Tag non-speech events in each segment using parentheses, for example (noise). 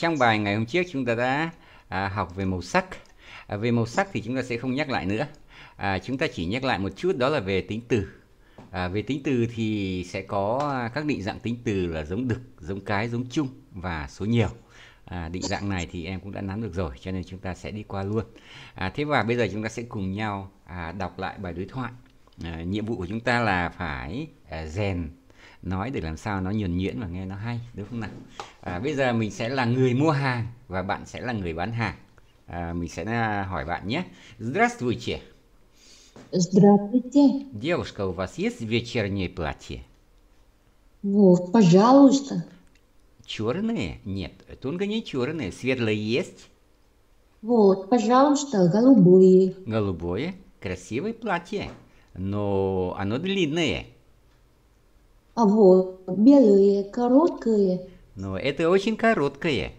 trong bài ngày hôm trước chúng ta đã à, học về màu sắc à, về màu sắc thì chúng ta sẽ không nhắc lại nữa à, chúng ta chỉ nhắc lại một chút đó là về tính từ à, về tính từ thì sẽ có các định dạng tính từ là giống đực giống cái giống chung và số nhiều à, định dạng này thì em cũng đã nắm được rồi cho nên chúng ta sẽ đi qua luôn à, thế và bây giờ chúng ta sẽ cùng nhau à, đọc lại bài đối thoại à, nhiệm vụ của chúng ta là phải à, rèn nói để làm sao nó nhuần nhuyễn và nghe nó hay đúng không nào à, bây giờ mình sẽ là người mua hàng và bạn sẽ là người bán hàng à, mình sẽ hỏi bạn nhé здравствуйте Здравствуйте. Девушка, у вас есть вечернее платье? Вот, пожалуйста. Черные? Нет, тунга не черные. Светлые есть? Вот, пожалуйста, голубые. Голубое? Красивое платье, но оно длинное. А вот, белые, короткие. Но ну, это очень короткое.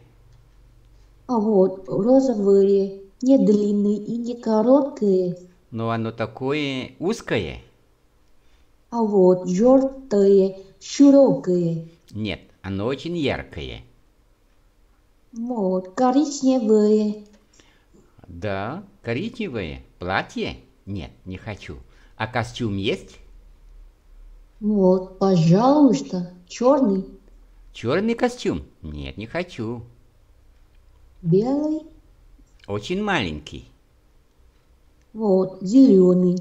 А вот, розовые, не длинные и не короткие. Но ну, оно такое узкое. А вот, желтое, широкое. Нет, оно очень яркое. Вот, коричневые. Да, коричневые. Платье? Нет, не хочу. А костюм есть? Вот, пожалуйста, черный. Черный костюм? Нет, не хочу. Белый? Очень маленький. Вот, зеленый.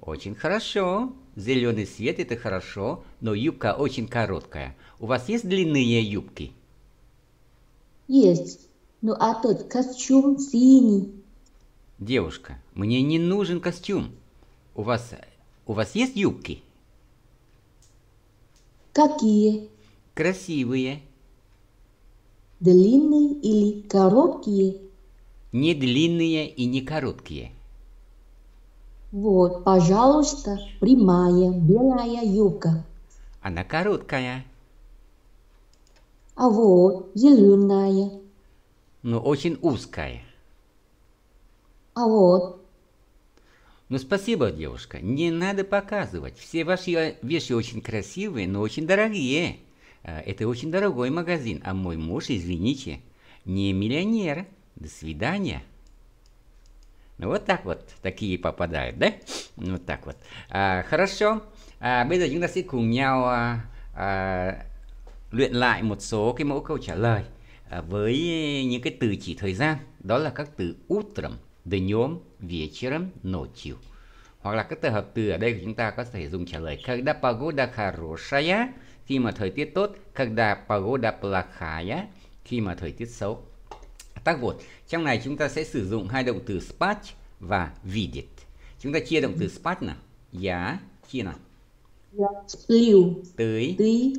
Очень хорошо. Зеленый свет это хорошо, но юбка очень короткая. У вас есть длинные юбки? Есть. Ну а тот костюм синий. Девушка, мне не нужен костюм. У вас у вас есть юбки? Какие? Красивые. Длинные или короткие? Не длинные и не короткие. Вот, пожалуйста, прямая белая юбка. Она короткая. А вот, зеленая. Но ну, очень узкая. А вот, ну спасибо, девушка, не надо показывать. Все ваши э, вещи очень красивые, но очень дорогие. А, это очень дорогой магазин, а мой муж, извините, не миллионер. До свидания. Ну вот так вот, такие попадают, да? Ну, вот так вот. À, а, хорошо, à, bây giờ chúng ta sẽ cùng nhau luyện lại một số cái mẫu câu trả lời với những cái từ chỉ thời gian. Đó là các từ utram днем, вечером, ночью. Hoặc là các từ hợp từ ở đây của chúng ta có thể dùng trả lời Когда погода хорошая, khi mà thời tiết tốt, когда погода плохая, khi mà thời tiết xấu. Tác vột, trong này chúng ta sẽ sử dụng hai động từ spatch và видеть. Chúng ta chia động từ spatch nào. Я, chia nào. Сплю. tới Ты.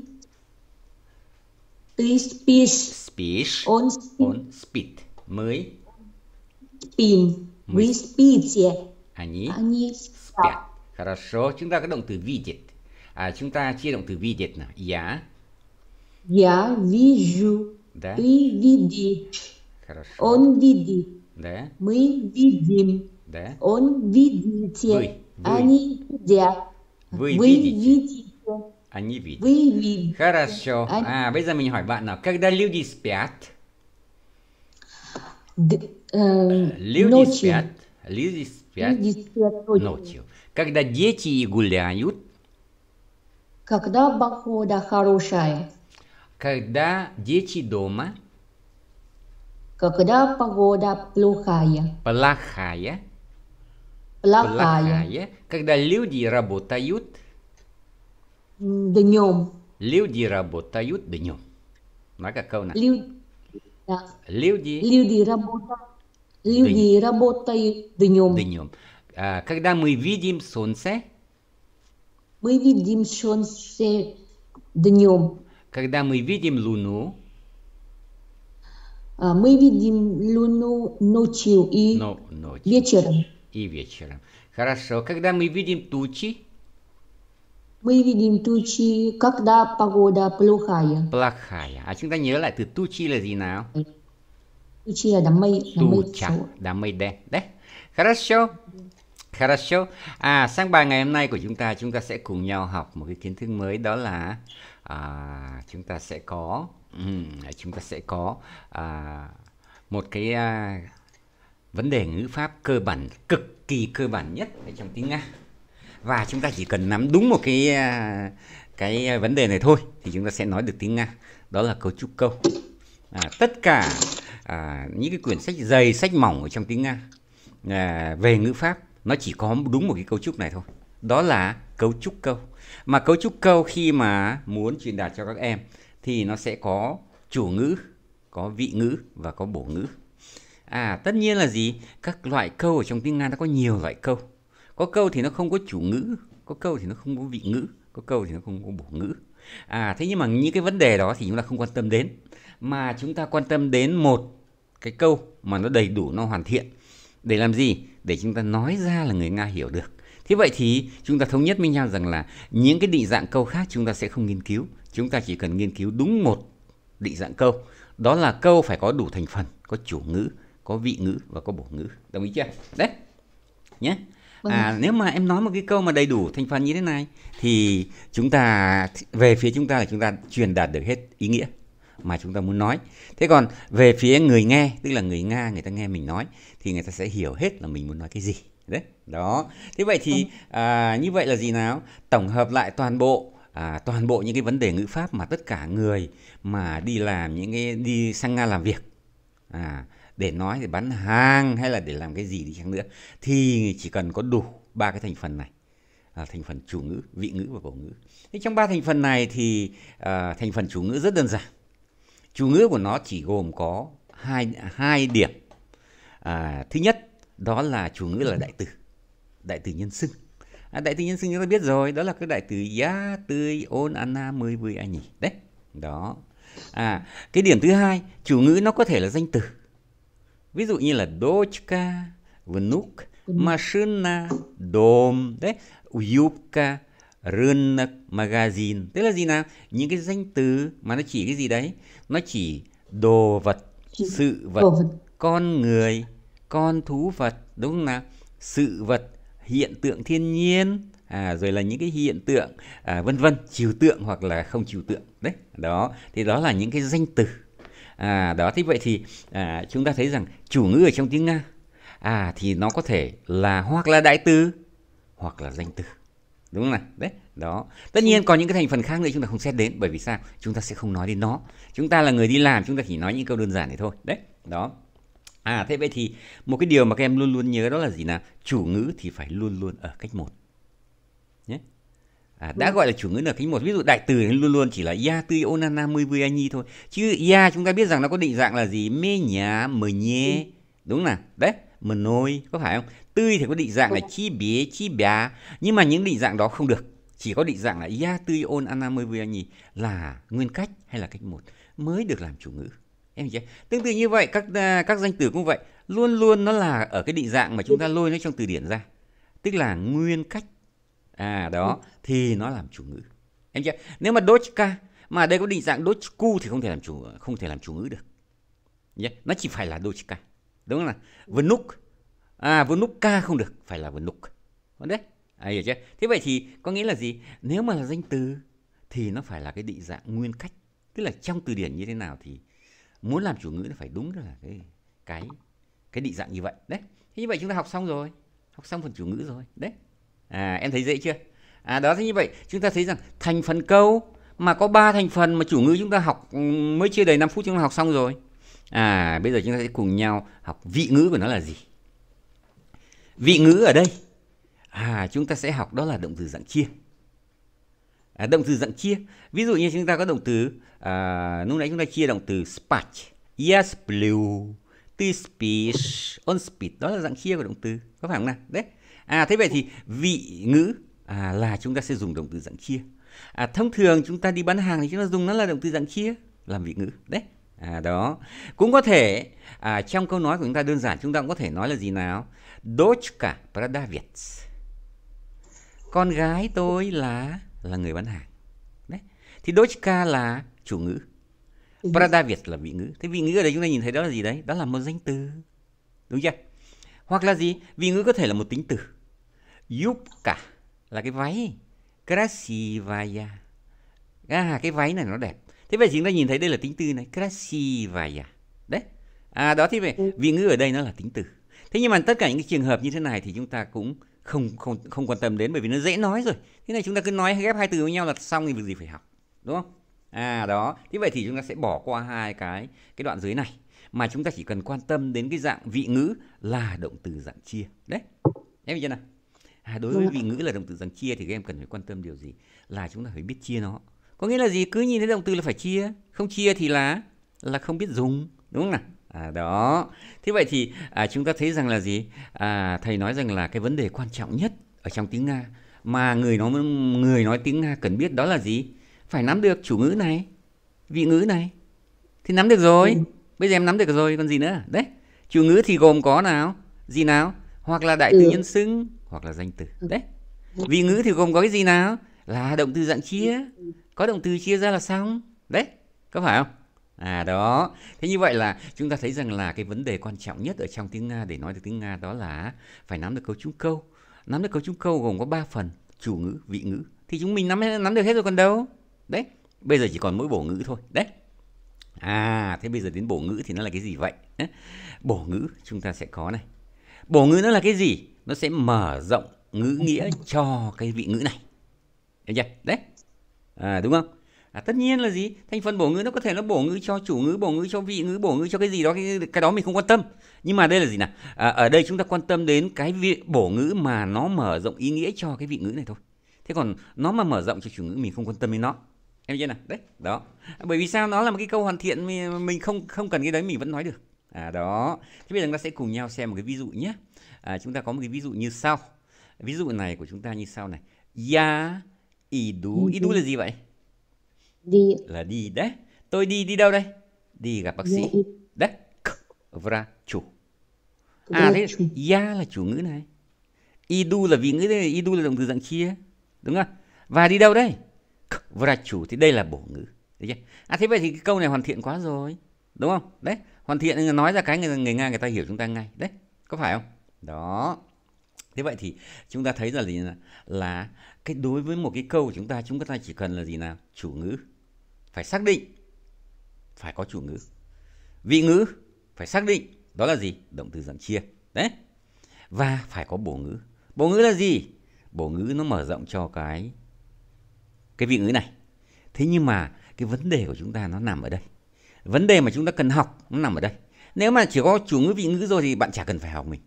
Ты спишь. Спишь. Он Он спит. Мы. Спим. Мы... Вы спите. Они, Они спят. спят. Хорошо. Chúng ta có động từ видит. À, chúng ta chia động từ видит nào. Я. Я вижу. Да. Ты видишь. Хорошо. Он видит. Да. Мы видим. Да. Он видите. Вы. Вы. Они видят. Вы, Вы видите. видите. Они видят. Вы видите. Хорошо. Они... À, bây giờ mình hỏi bạn nào. Когда люди спят? Д... Э, э, люди ночью. спят, люди спят, люди спят ночью. ночью. Когда дети и гуляют. Когда погода хорошая. Когда дети дома. Когда погода плохая. Плохая. Плохая. плохая. Когда люди работают. Днем. Люди работают днем. Много кого Лю... да. Люди. Люди работают Люди День. работают днем. Днем. А, когда мы видим солнце? Мы видим солнце днем. Когда мы видим луну? А, мы видим луну ночью и Но, ночью. вечером. И вечером. Хорошо. Когда мы видим тучи? Мы видим тучи, когда погода плохая. Плохая. А chúng ta nhớ lại từ тучи là gì Ichi là đám mây, đám đen. Đấy. Хорошо. Хорошо. À, sang bài ngày hôm nay của chúng ta, chúng ta sẽ cùng nhau học một cái kiến thức mới đó là à, chúng ta sẽ có um, chúng ta sẽ có à, một cái à, vấn đề ngữ pháp cơ bản cực kỳ cơ bản nhất ở trong tiếng Nga và chúng ta chỉ cần nắm đúng một cái à, cái vấn đề này thôi thì chúng ta sẽ nói được tiếng Nga đó là cấu trúc câu à, tất cả à, những cái quyển sách dày sách mỏng ở trong tiếng nga à, về ngữ pháp nó chỉ có đúng một cái cấu trúc này thôi đó là cấu trúc câu mà cấu trúc câu khi mà muốn truyền đạt cho các em thì nó sẽ có chủ ngữ có vị ngữ và có bổ ngữ à tất nhiên là gì các loại câu ở trong tiếng nga nó có nhiều loại câu có câu thì nó không có chủ ngữ có câu thì nó không có vị ngữ có câu thì nó không có bổ ngữ à thế nhưng mà những cái vấn đề đó thì chúng ta không quan tâm đến mà chúng ta quan tâm đến một cái câu mà nó đầy đủ nó hoàn thiện để làm gì để chúng ta nói ra là người nga hiểu được thế vậy thì chúng ta thống nhất với nhau rằng là những cái định dạng câu khác chúng ta sẽ không nghiên cứu chúng ta chỉ cần nghiên cứu đúng một định dạng câu đó là câu phải có đủ thành phần có chủ ngữ có vị ngữ và có bổ ngữ đồng ý chưa đấy nhé vâng à nếu mà em nói một cái câu mà đầy đủ thành phần như thế này thì chúng ta về phía chúng ta là chúng ta truyền đạt được hết ý nghĩa mà chúng ta muốn nói thế còn về phía người nghe tức là người nga người ta nghe mình nói thì người ta sẽ hiểu hết là mình muốn nói cái gì đấy đó thế vậy thì à, như vậy là gì nào tổng hợp lại toàn bộ à, toàn bộ những cái vấn đề ngữ pháp mà tất cả người mà đi làm những cái đi sang nga làm việc à, để nói để bán hàng hay là để làm cái gì đi chăng nữa thì chỉ cần có đủ ba cái thành phần này à, thành phần chủ ngữ vị ngữ và cổ ngữ thế trong ba thành phần này thì à, thành phần chủ ngữ rất đơn giản Chủ ngữ của nó chỉ gồm có hai, hai điểm. À, thứ nhất, đó là chủ ngữ là đại từ, đại từ nhân xưng. À, đại từ nhân xưng chúng ta biết rồi, đó là cái đại từ giá, tươi, ôn, anna, mười, vui, anh nhỉ. Đấy, đó. À, cái điểm thứ hai, chủ ngữ nó có thể là danh từ. Ví dụ như là dochka, внук, машина, дом, đấy, юбка, rươn magazine tức là gì nào những cái danh từ mà nó chỉ cái gì đấy nó chỉ đồ vật sự vật, vật con người con thú vật đúng không nào sự vật hiện tượng thiên nhiên à, rồi là những cái hiện tượng à, vân vân trừu tượng hoặc là không trừu tượng đấy đó thì đó là những cái danh từ à, đó thế vậy thì à, chúng ta thấy rằng chủ ngữ ở trong tiếng nga à thì nó có thể là hoặc là đại từ hoặc là danh từ đúng không nào đấy đó tất nhiên ừ. có những cái thành phần khác nữa chúng ta không xét đến bởi vì sao chúng ta sẽ không nói đến nó chúng ta là người đi làm chúng ta chỉ nói những câu đơn giản này thôi đấy đó à thế vậy thì một cái điều mà các em luôn luôn nhớ đó là gì nào chủ ngữ thì phải luôn luôn ở cách một nhé À, đã ừ. gọi là chủ ngữ là cách một ví dụ đại từ luôn luôn chỉ là ya tươi onana mươi vui nhi thôi chứ ya chúng ta biết rằng nó có định dạng là gì mê nhà mờ nhé ừ. đúng là đấy mờ nôi có phải không tươi thì có định dạng là chi bé chi bé nhưng mà những định dạng đó không được chỉ có định dạng là ia tươi ôn anamoviani là nguyên cách hay là cách một mới được làm chủ ngữ em nhé tương tự như vậy các à, các danh từ cũng vậy luôn luôn nó là ở cái định dạng mà chúng ta lôi nó trong từ điển ra tức là nguyên cách à đó ừ. thì nó làm chủ ngữ em nhé nếu mà dochka mà đây có định dạng dochku thì không thể làm chủ không thể làm chủ ngữ được nhé nó chỉ phải là dochka đúng không là vnuk à vnukka không được phải là vnuk đấy à, hiểu chưa thế vậy thì có nghĩa là gì nếu mà là danh từ thì nó phải là cái định dạng nguyên cách tức là trong từ điển như thế nào thì muốn làm chủ ngữ nó phải đúng là cái cái cái định dạng như vậy đấy thế như vậy chúng ta học xong rồi học xong phần chủ ngữ rồi đấy à em thấy dễ chưa à đó thế như vậy chúng ta thấy rằng thành phần câu mà có ba thành phần mà chủ ngữ chúng ta học ừ, mới chưa đầy 5 phút chúng ta học xong rồi à bây giờ chúng ta sẽ cùng nhau học vị ngữ của nó là gì vị ngữ ở đây à, chúng ta sẽ học đó là động từ dạng chia à, động từ dạng chia ví dụ như chúng ta có động từ à, lúc nãy chúng ta chia động từ spatch yes blue to speech on speed đó là dạng chia của động từ có phải không nào đấy à thế vậy thì vị ngữ à, là chúng ta sẽ dùng động từ dạng chia à, thông thường chúng ta đi bán hàng thì chúng ta dùng nó là động từ dạng chia làm vị ngữ đấy à đó cũng có thể à, trong câu nói của chúng ta đơn giản chúng ta cũng có thể nói là gì nào Dochka Prada Việt con gái tôi là là người bán hàng đấy thì Dochka là chủ ngữ ừ. Prada Việt là vị ngữ thế vị ngữ ở đây chúng ta nhìn thấy đó là gì đấy đó là một danh từ đúng chưa hoặc là gì vị ngữ có thể là một tính từ giúp cả là cái váy Krasivaya à cái váy này nó đẹp thế vậy chúng ta nhìn thấy đây là tính từ này Krasivaya đấy à đó thì về ừ. vị ngữ ở đây nó là tính từ thế nhưng mà tất cả những cái trường hợp như thế này thì chúng ta cũng không không không quan tâm đến bởi vì nó dễ nói rồi thế này chúng ta cứ nói ghép hai từ với nhau là xong thì việc gì phải học đúng không à đó thế vậy thì chúng ta sẽ bỏ qua hai cái cái đoạn dưới này mà chúng ta chỉ cần quan tâm đến cái dạng vị ngữ là động từ dạng chia đấy em chưa nào à, đối với vâng vị ngữ là động từ dạng chia thì các em cần phải quan tâm điều gì là chúng ta phải biết chia nó có nghĩa là gì cứ nhìn thấy động từ là phải chia không chia thì là là không biết dùng đúng không nào À, đó. Thế vậy thì à, chúng ta thấy rằng là gì? À, thầy nói rằng là cái vấn đề quan trọng nhất ở trong tiếng Nga mà người nói người nói tiếng Nga cần biết đó là gì? Phải nắm được chủ ngữ này, vị ngữ này. Thì nắm được rồi. Ừ. Bây giờ em nắm được rồi còn gì nữa? Đấy. Chủ ngữ thì gồm có nào? Gì nào? Hoặc là đại từ ừ. nhân xưng hoặc là danh từ. Ừ. Đấy. Vị ngữ thì gồm có cái gì nào? Là động từ dạng chia. Ừ. Có động từ chia ra là xong. Đấy. Có phải không? À đó, thế như vậy là chúng ta thấy rằng là cái vấn đề quan trọng nhất ở trong tiếng Nga để nói được tiếng Nga đó là phải nắm được cấu trúc câu. Nắm được cấu trúc câu gồm có 3 phần, chủ ngữ, vị ngữ. Thì chúng mình nắm nắm được hết rồi còn đâu. Đấy, bây giờ chỉ còn mỗi bổ ngữ thôi. Đấy. À, thế bây giờ đến bổ ngữ thì nó là cái gì vậy? Bổ ngữ chúng ta sẽ có này. Bổ ngữ nó là cái gì? Nó sẽ mở rộng ngữ nghĩa cho cái vị ngữ này. Được chưa? Đấy. À, đúng không? À, tất nhiên là gì? Thành phần bổ ngữ nó có thể nó bổ ngữ cho chủ ngữ, bổ ngữ cho vị ngữ, bổ ngữ cho cái gì đó cái cái đó mình không quan tâm. Nhưng mà đây là gì nào? À, ở đây chúng ta quan tâm đến cái vị bổ ngữ mà nó mở rộng ý nghĩa cho cái vị ngữ này thôi. Thế còn nó mà mở rộng cho chủ ngữ mình không quan tâm đến nó. Em chưa nào? Đấy, đó. À, bởi vì sao nó là một cái câu hoàn thiện mình không không cần cái đấy mình vẫn nói được. À đó. Thế bây giờ chúng ta sẽ cùng nhau xem một cái ví dụ nhé. À, chúng ta có một cái ví dụ như sau. Ví dụ này của chúng ta như sau này. Ya idu. Idu là gì vậy? Đi. Là đi đấy. Tôi đi đi đâu đây? Đi gặp bác sĩ. Dạ, đấy. chủ, dạ, À thế ya là chủ ngữ này. Idu là vị ngữ đây, idu là động từ dạng chia. Đúng không? Và đi đâu đây? chủ thì đây là bổ ngữ. Đấy chưa? À thế vậy thì cái câu này hoàn thiện quá rồi. Đúng không? Đấy, hoàn thiện nói ra cái người người Nga người ta hiểu chúng ta ngay. Đấy, có phải không? Đó thế vậy thì chúng ta thấy là gì là, là cái đối với một cái câu của chúng ta chúng ta chỉ cần là gì nào chủ ngữ phải xác định phải có chủ ngữ vị ngữ phải xác định đó là gì động từ dạng chia đấy và phải có bổ ngữ bổ ngữ là gì bổ ngữ nó mở rộng cho cái cái vị ngữ này thế nhưng mà cái vấn đề của chúng ta nó nằm ở đây vấn đề mà chúng ta cần học nó nằm ở đây nếu mà chỉ có chủ ngữ vị ngữ rồi thì bạn chả cần phải học mình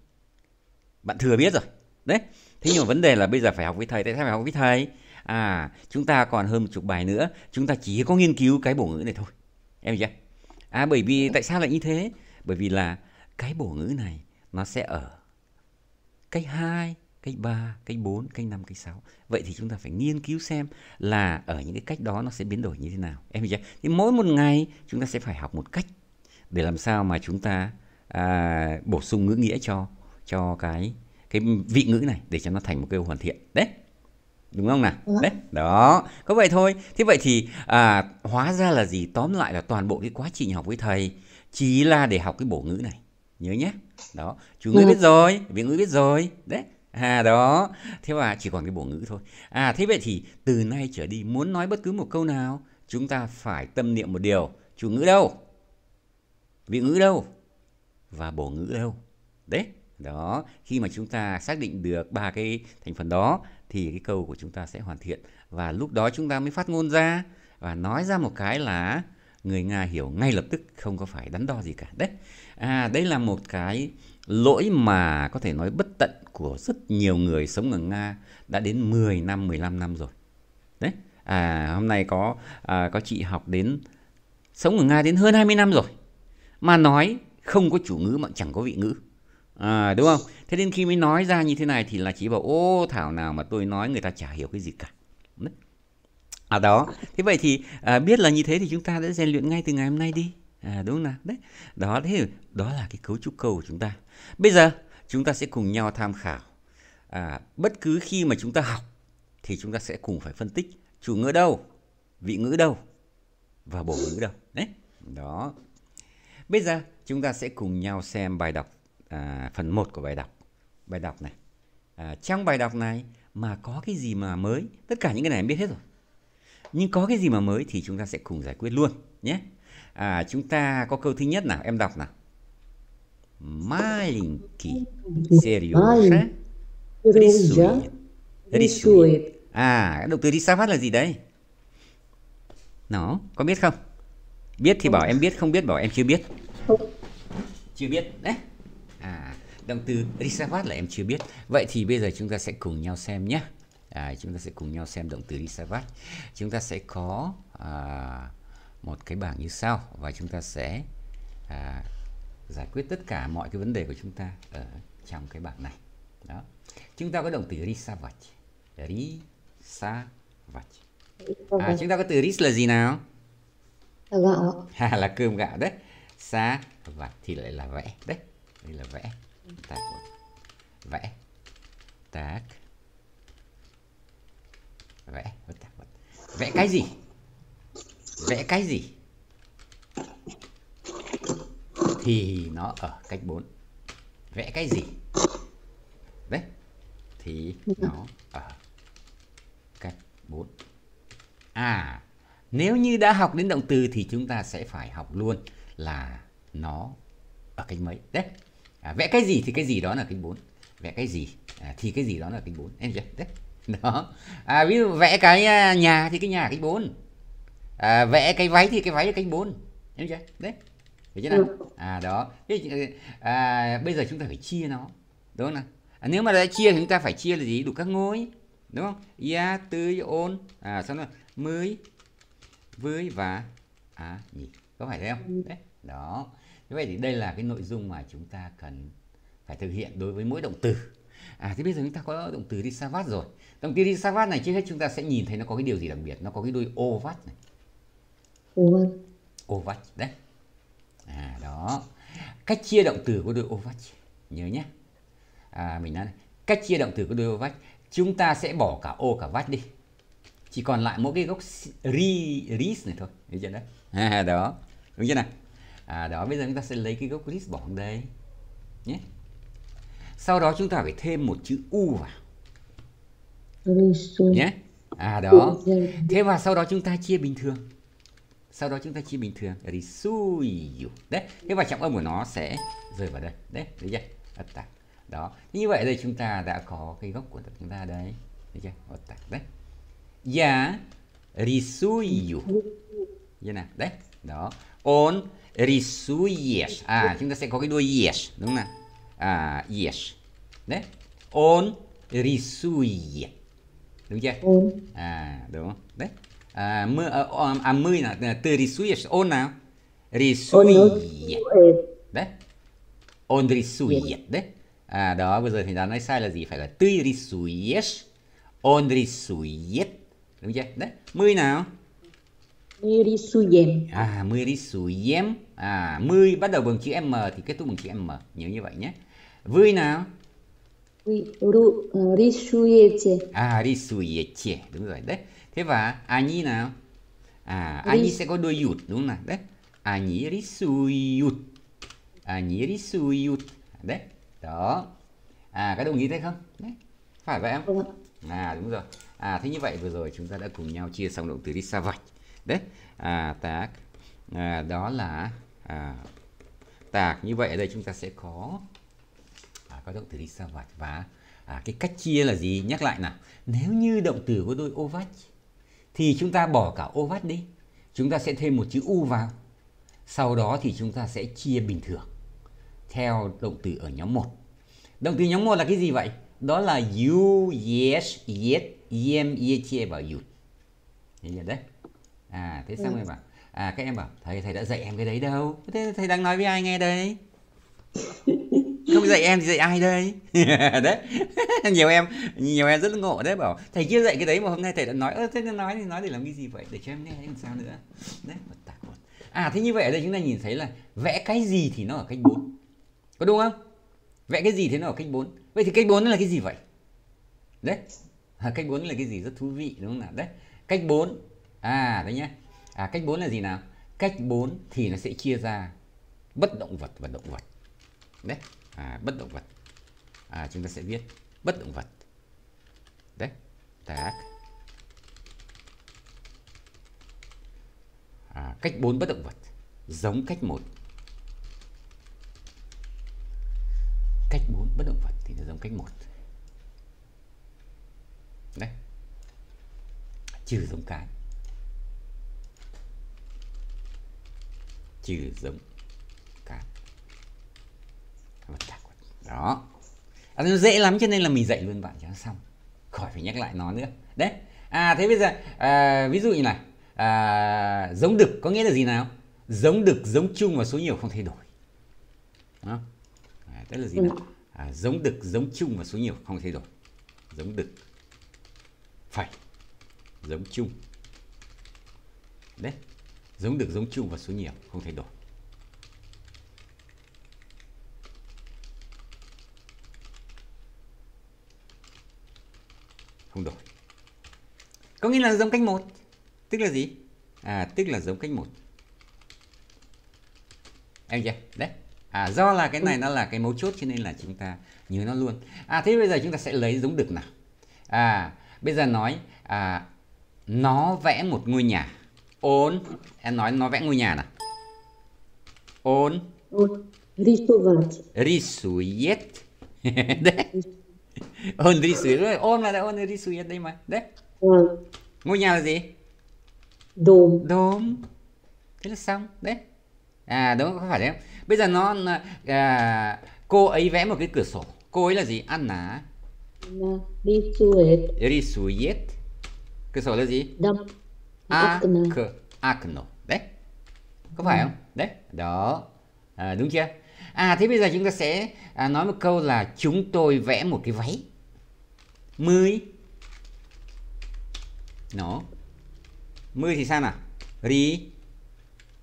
bạn thừa biết rồi đấy thế nhưng mà vấn đề là bây giờ phải học với thầy tại sao phải học với thầy à chúng ta còn hơn một chục bài nữa chúng ta chỉ có nghiên cứu cái bổ ngữ này thôi em chưa à bởi vì tại sao lại như thế bởi vì là cái bổ ngữ này nó sẽ ở cái hai cái ba cái bốn cái năm cái sáu vậy thì chúng ta phải nghiên cứu xem là ở những cái cách đó nó sẽ biến đổi như thế nào em chưa thì mỗi một ngày chúng ta sẽ phải học một cách để làm sao mà chúng ta à, bổ sung ngữ nghĩa cho cho cái cái vị ngữ này để cho nó thành một câu hoàn thiện đấy đúng không nào đấy đó có vậy thôi thế vậy thì à, hóa ra là gì tóm lại là toàn bộ cái quá trình học với thầy chỉ là để học cái bổ ngữ này nhớ nhé đó chú ngữ biết rồi vị ngữ biết rồi đấy à đó thế mà chỉ còn cái bổ ngữ thôi à thế vậy thì từ nay trở đi muốn nói bất cứ một câu nào chúng ta phải tâm niệm một điều chủ ngữ đâu vị ngữ đâu và bổ ngữ đâu đấy đó khi mà chúng ta xác định được ba cái thành phần đó thì cái câu của chúng ta sẽ hoàn thiện và lúc đó chúng ta mới phát ngôn ra và nói ra một cái là người Nga hiểu ngay lập tức không có phải đắn đo gì cả đấy à đây là một cái lỗi mà có thể nói bất tận của rất nhiều người sống ở Nga đã đến 10 năm 15 năm rồi đấy à hôm nay có à, có chị học đến sống ở Nga đến hơn 20 năm rồi mà nói không có chủ ngữ mà chẳng có vị ngữ à, đúng không thế nên khi mới nói ra như thế này thì là chỉ bảo ô thảo nào mà tôi nói người ta chả hiểu cái gì cả à đó thế vậy thì à, biết là như thế thì chúng ta đã rèn luyện ngay từ ngày hôm nay đi à, đúng không nào đấy đó thế đó là cái cấu trúc câu của chúng ta bây giờ chúng ta sẽ cùng nhau tham khảo à, bất cứ khi mà chúng ta học thì chúng ta sẽ cùng phải phân tích chủ ngữ đâu vị ngữ đâu và bổ ngữ đâu đấy đó bây giờ chúng ta sẽ cùng nhau xem bài đọc à, phần 1 của bài đọc bài đọc này à, trong bài đọc này mà có cái gì mà mới tất cả những cái này em biết hết rồi nhưng có cái gì mà mới thì chúng ta sẽ cùng giải quyết luôn nhé à, chúng ta có câu thứ nhất nào em đọc nào маленький Сережа рисует. Рисует. À, động từ рисовать là gì đấy? Nó, có biết không? Biết thì bảo em biết, không biết bảo em chưa biết. Chưa biết. Đấy, động từ reservat là em chưa biết vậy thì bây giờ chúng ta sẽ cùng nhau xem nhé à, chúng ta sẽ cùng nhau xem động từ reservat chúng ta sẽ có à, một cái bảng như sau và chúng ta sẽ à, giải quyết tất cả mọi cái vấn đề của chúng ta ở trong cái bảng này đó chúng ta có động từ risavat risavat à, vâng. chúng ta có từ ris là gì nào gạo à, (laughs) là cơm gạo đấy sa vặt thì lại là vẽ đấy đây là vẽ Так вот. Vẽ. Так. Vẽ. Вот Vẽ cái gì? Vẽ cái gì? Thì nó ở cách 4. Vẽ cái gì? Đấy. Thì nó ở cách 4. À, nếu như đã học đến động từ thì chúng ta sẽ phải học luôn là nó ở cách mấy. Đấy à, vẽ cái gì thì cái gì đó là kính 4 vẽ cái gì à, thì cái gì đó là kính 4 em chưa đấy đó à, ví dụ vẽ cái à, nhà thì cái nhà kính 4 à, vẽ cái váy thì cái váy là kính 4 em chưa đấy phải chưa nào ừ. à đó thế, à, bây giờ chúng ta phải chia nó đúng không nào à, nếu mà đã chia thì chúng ta phải chia là gì đủ các ngôi đúng không ya tươi ôn à xong rồi mới với và à nhỉ có phải thế không ừ. đấy đó như vậy thì đây là cái nội dung mà chúng ta cần phải thực hiện đối với mỗi động từ à thì bây giờ chúng ta có động từ đi xa vát rồi động từ đi xa vát này trước hết chúng ta sẽ nhìn thấy nó có cái điều gì đặc biệt nó có cái đuôi ô vát này ô ô vát đấy à đó cách chia động từ có đuôi ô vát nhớ nhé à, mình nói này. cách chia động từ có đuôi ô vát chúng ta sẽ bỏ cả ô cả vát đi chỉ còn lại mỗi cái gốc ri ris này thôi được chưa đấy à, đó đúng chưa nào à, đó bây giờ chúng ta sẽ lấy cái gốc list bỏ đây nhé sau đó chúng ta phải thêm một chữ u vào nhé à đó thế và sau đó chúng ta chia bình thường sau đó chúng ta chia bình thường risuyu đấy thế và trọng âm của nó sẽ rơi vào đây đấy thấy chưa đó thế như vậy đây chúng ta đã có cái gốc của chúng ta đấy thấy chưa ất tạc đấy ya dạ, risuyu như dạ nào đấy đó on Рисуешь. À, chúng ta sẽ có cái đuôi yes, đúng không? À, yes. Đấy. Он рисует. Đúng chưa? Он. À, đúng. Đấy. À, мы, ờ, ờ, à, à, мы là ты рисуешь. Он nào? Рисует. Đấy. Он рисует. Đấy. À, đó, bây giờ thì đã nói sai là gì? Phải là ты рисуешь. Он рисует. Đúng chưa? Đấy. Мы nào? Miri suyem. À, miri suyem. À, mươi bắt đầu bằng chữ M thì kết thúc bằng chữ M. Nhớ như vậy nhé. Vui nào. Vui, ru, uh, ờ, risuyeche. À, risuyeche. Đúng rồi đấy. Thế và ani à nào? À, ani à sẽ có đôi yut đúng không nào? Đấy. Ani à risuyut. Ani risuyut. Đấy. Đó. À, các đồng ý thấy không? Đấy. Phải vậy em? Vâng à, đúng rồi. À, thế như vậy vừa rồi chúng ta đã cùng nhau chia xong động từ đi xa vạch đấy à, tak à, đó là à, tạc như vậy ở đây chúng ta sẽ có à, có động từ đi sao vạch và à, cái cách chia là gì nhắc lại nào nếu như động từ có đôi ovac thì chúng ta bỏ cả ovac đi chúng ta sẽ thêm một chữ u vào sau đó thì chúng ta sẽ chia bình thường theo động từ ở nhóm 1 động từ nhóm 1 là cái gì vậy đó là you yes yet yem và chia vào you đấy à thế xong ừ. em bảo à các em bảo thầy thầy đã dạy em cái đấy đâu thế thầy đang nói với ai nghe đây (laughs) không dạy em thì dạy ai đây (laughs) đấy (laughs) nhiều em nhiều em rất là ngộ đấy bảo thầy chưa dạy cái đấy mà hôm nay thầy đã nói ơ thế nói thì nói để làm cái gì vậy để cho em nghe làm sao nữa đấy một tạc luôn à thế như vậy ở đây chúng ta nhìn thấy là vẽ cái gì thì nó ở cách 4 có đúng không vẽ cái gì thì nó ở cách 4 vậy thì cách 4 là cái gì vậy đấy cách 4 là cái gì rất thú vị đúng không nào đấy cách 4 à đấy nhé à cách 4 là gì nào cách 4 thì nó sẽ chia ra bất động vật và động vật đấy à, bất động vật à, chúng ta sẽ viết bất động vật đấy tác à, cách 4 bất động vật giống cách 1 cách 4 bất động vật thì nó giống cách 1 đấy trừ giống cái trừ giống cát đó à, nó dễ lắm cho nên là mình dạy luôn bạn cho nó xong khỏi phải nhắc lại nó nữa đấy à thế bây giờ à, ví dụ như này à, giống đực có nghĩa là gì nào giống đực giống chung và số nhiều không thay đổi đó. À, tức là gì nào? À, giống đực giống chung và số nhiều không thay đổi giống đực phải giống chung đấy giống được giống chung và số nhiều không thay đổi không đổi có nghĩa là giống cách một tức là gì à tức là giống cách một em chưa đấy à do là cái này nó là cái mấu chốt cho nên là chúng ta nhớ nó luôn à thế bây giờ chúng ta sẽ lấy giống được nào à bây giờ nói à nó vẽ một ngôi nhà ôn em nói nó vẽ ngôi nhà nè ôn Risować. Rysuje. (laughs) Đấy. ôn rysuje. Rồi, on là on rysuje đây mà. Đấy. Ừ. Ngôi nhà là gì? Đồm. Đồm. Thế là xong. Đấy. À đúng không phải đấy Bây giờ nó à, cô ấy vẽ một cái cửa sổ. Cô ấy là gì? Anna. Rysuje. Rysuje. Cửa sổ là gì? Đầm. Akno. Akno. Đấy. Có phải ừ. không? Đấy. Đó. À, đúng chưa? À thế bây giờ chúng ta sẽ à, nói một câu là chúng tôi vẽ một cái váy. Mươi. Nó. Mươi thì sao nào? Ri.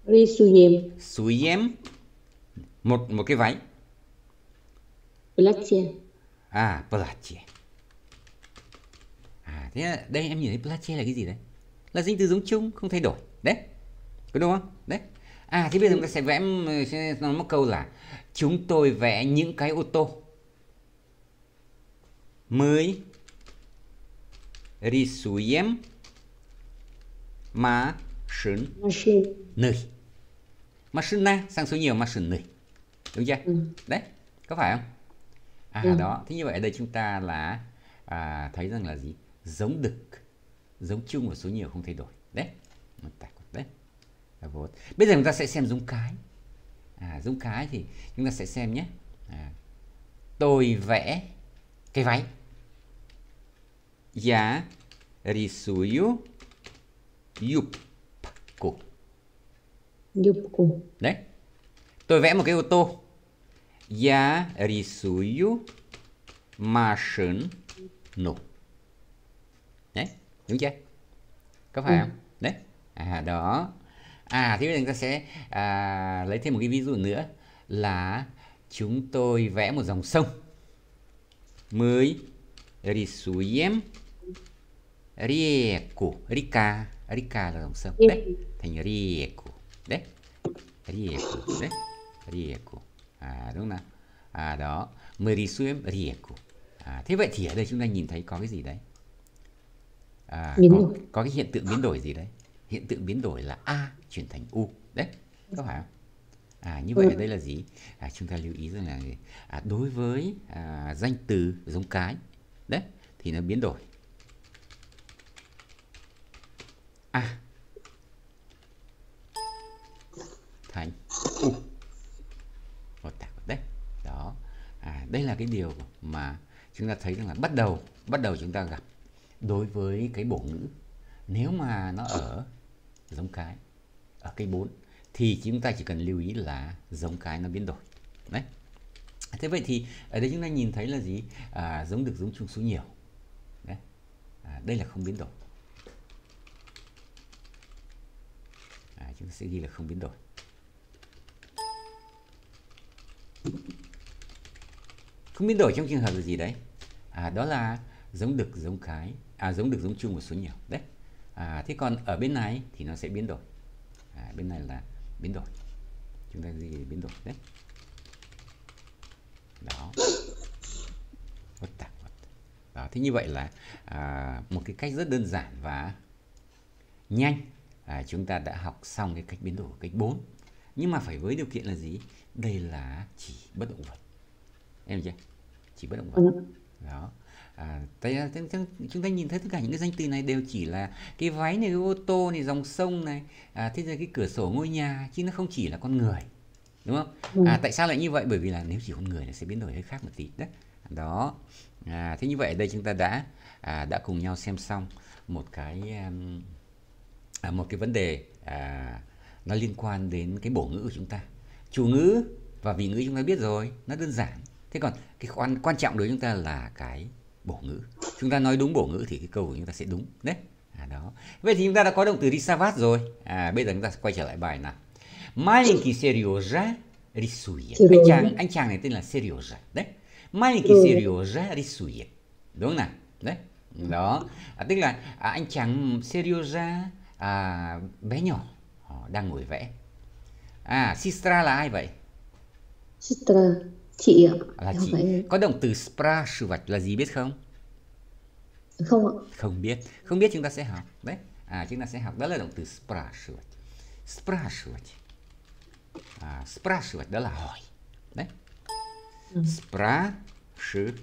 Ri suyem. Suyem. Một một cái váy. Платье. À, платье. À thế đây em nhìn thấy platier là cái gì đấy? là danh từ giống chung không thay đổi đấy có đúng không đấy à thế bây giờ chúng ta sẽ vẽ sẽ nói một câu là chúng tôi vẽ những cái ô tô mới рисуем машин nơi машина sang số nhiều машин nơi đúng chưa ừ. đấy có phải không à ừ. đó thế như vậy ở đây chúng ta là à, thấy rằng là gì giống đực giống chung và số nhiều không thay đổi đấy đấy bây giờ chúng ta sẽ xem giống cái à, giống cái thì chúng ta sẽ xem nhé à, tôi vẽ cái váy я рисую юбку юбку đấy tôi vẽ một cái ô tô я рисую no đúng chưa có phải ừ. không đấy à đó à thế bây giờ chúng ta sẽ à, lấy thêm một cái ví dụ nữa là chúng tôi vẽ một dòng sông mới ri rисуем реку rika rika là dòng sông đấy thành reku đấy reku đấy reku à đúng nào à đó mới ri rисуем реку à thế vậy thì ở đây chúng ta nhìn thấy có cái gì đấy à, biến có, đổi. có cái hiện tượng biến đổi gì đấy hiện tượng biến đổi là a chuyển thành u đấy có phải không à như vậy ừ. ở đây là gì à, chúng ta lưu ý rằng là à, đối với à, danh từ giống cái đấy thì nó biến đổi a thành u một tạc đấy đó à, đây là cái điều mà chúng ta thấy rằng là bắt đầu bắt đầu chúng ta gặp đối với cái bổ ngữ nếu mà nó ở giống cái ở cây 4 thì chúng ta chỉ cần lưu ý là giống cái nó biến đổi đấy thế vậy thì ở đây chúng ta nhìn thấy là gì à, giống được giống chung số nhiều đấy. À, đây là không biến đổi à, chúng ta sẽ ghi là không biến đổi không biến đổi trong trường hợp là gì đấy à, đó là giống được giống cái à, giống được giống chung một số nhiều đấy à, thế còn ở bên này thì nó sẽ biến đổi à, bên này là biến đổi chúng ta gì biến đổi đấy đó what the, đó thế như vậy là à, một cái cách rất đơn giản và nhanh à, chúng ta đã học xong cái cách biến đổi cách 4 nhưng mà phải với điều kiện là gì đây là chỉ bất động vật em chưa chỉ bất động vật ừ. đó à, à chúng ta nhìn thấy tất cả những cái danh từ này đều chỉ là cái váy này cái ô tô này dòng sông này à, thế rồi cái cửa sổ ngôi nhà chứ nó không chỉ là con người đúng không ừ. à, tại sao lại như vậy bởi vì là nếu chỉ con người thì sẽ biến đổi hơi khác một tí đấy. đó à, thế như vậy ở đây chúng ta đã à, đã cùng nhau xem xong một cái à, một cái vấn đề à, nó liên quan đến cái bổ ngữ của chúng ta chủ ngữ và vị ngữ chúng ta biết rồi nó đơn giản thế còn cái quan quan trọng đối với chúng ta là cái bổ ngữ chúng ta nói đúng bổ ngữ thì cái câu của chúng ta sẽ đúng đấy à, đó vậy thì chúng ta đã có động từ risavat rồi à, bây giờ chúng ta sẽ quay trở lại bài nào маленький серьеза рисует anh chàng anh chàng này tên là серьеза đấy маленький серьеза рисует đúng không nào đấy đó à, tức là à, anh chàng seriosa à, bé nhỏ đang ngồi vẽ à sistra là ai vậy sistra chị ạ là chị phải... có động từ spрашивать là gì biết không không ạ không biết không biết chúng ta sẽ học đấy à chúng ta sẽ học đó là động từ spрашивать spрашивать à, spрашивать đó là hỏi đấy ừ. spрашивать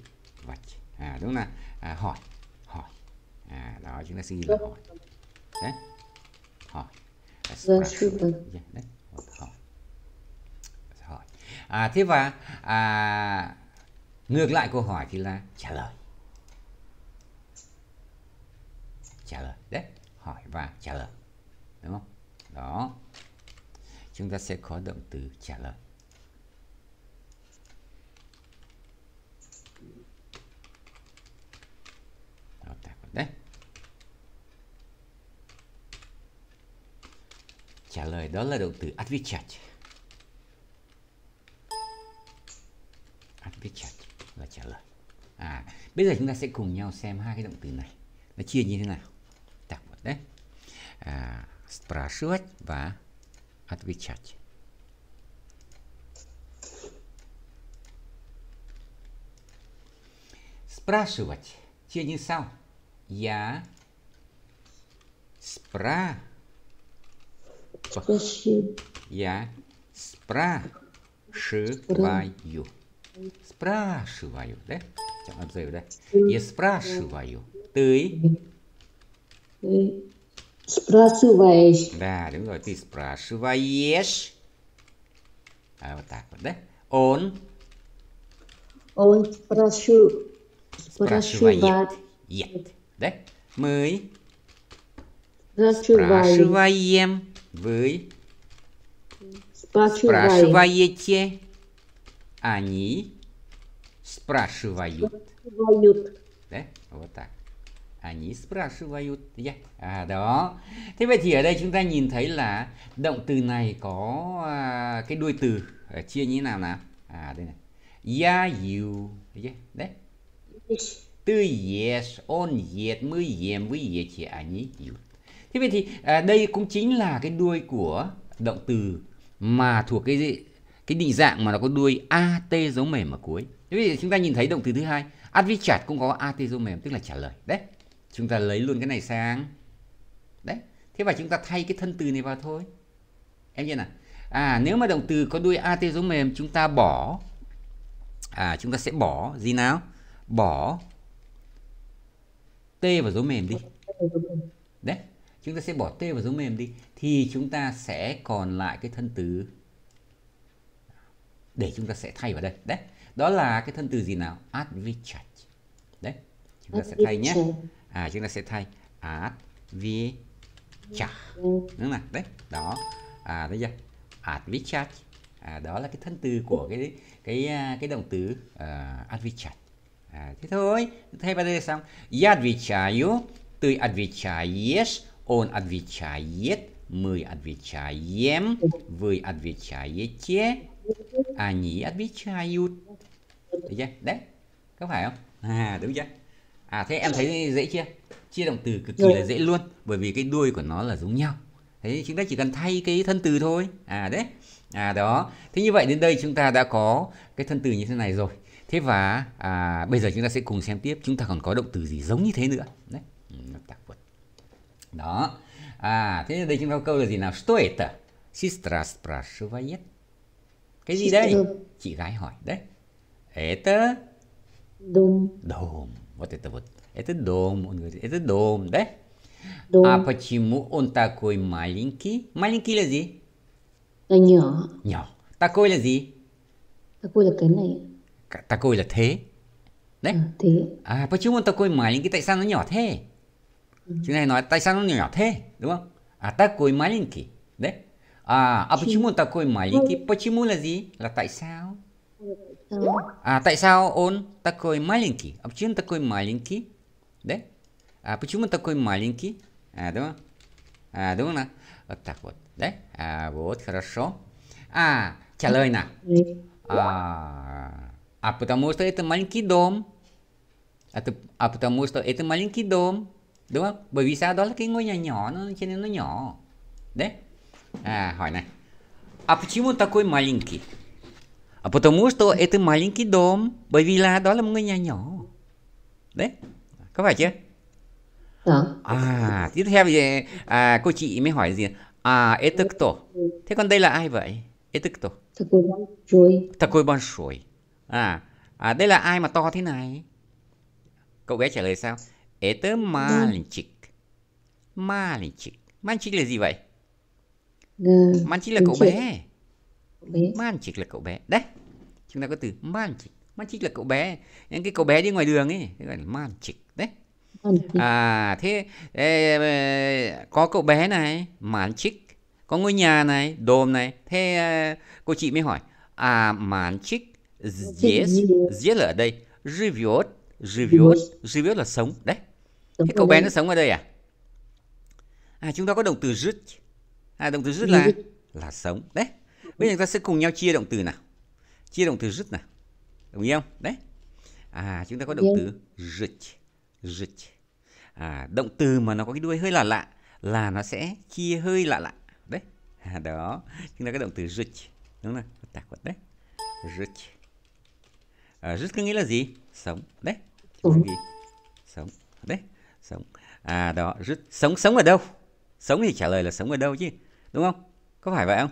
à đúng là à, hỏi hỏi à đó chúng ta sẽ ghi là vâng. hỏi đấy hỏi à, yeah, vâng, vâng. dạ, đấy à, thế và à, ngược lại câu hỏi thì là trả lời trả lời đấy hỏi và trả lời đúng không đó chúng ta sẽ có động từ trả lời đấy trả lời đó là động từ отвечать bây giờ chúng ta sẽ cùng nhau xem hai cái động từ này nó chia như thế nào так вот да а, спрашивать và отвечать спрашивать chia như sau я спра я спрашиваю спрашиваю да Сейчас отзову, да? Я спрашиваю. Ты? Спрашиваешь. Да, đúng Ты спрашиваешь. А, вот так вот, да? Он? Он спрошу... спрашивает. Спрашивает. Да? Мы? Спрашиваем. Вы? Спрашиваете. Они? Спрашивают. Спрашивают. Да? Вот так. Они спрашивают. Yeah. À, đó. Thế vậy thì ở đây chúng ta nhìn thấy là động từ này có à, cái đuôi từ à, chia như thế nào nào? À đây này. Я you. Yeah. Đấy. Ты ешь, он ест, мы ем, вы едете, они едят. Thế vậy thì à, đây cũng chính là cái đuôi của động từ mà thuộc cái gì, cái định dạng mà nó có đuôi at giống mềm ở cuối thế vì chúng ta nhìn thấy động từ thứ hai advichat cũng có at mềm tức là trả lời đấy chúng ta lấy luôn cái này sang đấy thế và chúng ta thay cái thân từ này vào thôi em nhìn nào à nếu mà động từ có đuôi at dấu mềm chúng ta bỏ à chúng ta sẽ bỏ gì nào bỏ t và dấu mềm đi đấy chúng ta sẽ bỏ t và dấu mềm đi thì chúng ta sẽ còn lại cái thân từ để chúng ta sẽ thay vào đây đấy đó là cái thân từ gì nào advocate đấy chúng ta sẽ thay nhé à chúng ta sẽ thay advocate ừ. đúng không đấy đó à thấy chưa advocate à, đó là cái thân từ của cái cái à, cái động từ uh, à, advocate à, thế thôi thay vào đây là xong yadvichayo từ advichayes on advichayet мы отвечаем, вы отвечаете, они отвечают được chưa đấy có phải không à đúng chưa à thế em thấy dễ chưa chia động từ cực kỳ là dễ luôn bởi vì cái đuôi của nó là giống nhau thế chúng ta chỉ cần thay cái thân từ thôi à đấy à đó thế như vậy đến đây chúng ta đã có cái thân từ như thế này rồi thế và à, bây giờ chúng ta sẽ cùng xem tiếp chúng ta còn có động từ gì giống như thế nữa đấy ừ, đó à thế đây chúng ta có câu là gì nào что это сестра спрашивает cái gì đây ừ. chị gái hỏi đấy Это дом. Дом. Вот это вот. Это дом. Он говорит, это дом, да? Дом. А почему он такой маленький? Маленький là gì? Là nhỏ. Nhỏ. Такой là gì? Такой là cái này. Такой là thế. Đấy. À, thế. À, почему он такой маленький? Tại sao nó nhỏ thế? Ừ. Chứ này nói tại sao nó nhỏ thế, đúng không? À, такой маленький. Đấy. À, à почему он такой маленький? Почему là gì? Là tại sao? А tại sao он такой маленький? А почему такой маленький? Да? А почему такой маленький? А, да? А, đúng không Вот так вот, да? А, вот, хорошо. А, trả lời А, а потому что это маленький дом. А, ты, а потому что это маленький дом. да? không? Bởi vì sao đó là cái ngôi nhà nhỏ nó cho nó nhỏ. Đấy. À, hỏi này. А почему такой маленький? А потому что это маленький дом, bởi vì là đó là một ngôi nhà có phải chưa? Đó. Dạ. À, tiếp theo thì à, cô chị mới hỏi gì? À, это кто? Dạ. Thế còn đây là ai vậy? Это кто? Такой большой. Такой большой. À, à, đây là ai mà to thế này? Cậu bé trả lời sao? Это мальчик. Мальчик. Мальчик là gì vậy? Мальчик dạ. là cậu bé manchik là cậu bé đấy chúng ta có từ manchik manchik là cậu bé những cái cậu bé đi ngoài đường ấy gọi là manchik đấy à thế ê, có cậu bé này manchik có ngôi nhà này đồm này thế cô chị mới hỏi à manchik yes yes là ở đây живет живет живет là sống đấy thế cậu bé nó sống ở đây à à chúng ta có động từ жить à động từ жить là là sống đấy bây giờ chúng ta sẽ cùng nhau chia động từ nào chia động từ rứt nào đồng ý không đấy à chúng ta có động Đúng. Dạ. từ rứt rứt à động từ mà nó có cái đuôi hơi là lạ là nó sẽ chia hơi lạ lạ đấy à, đó chúng ta có động từ rứt đúng không tạc vật đấy rứt à, rứt có nghĩa là gì sống đấy sống ừ. gì sống đấy sống à đó rứt sống sống ở đâu sống thì trả lời là sống ở đâu chứ đúng không có phải vậy không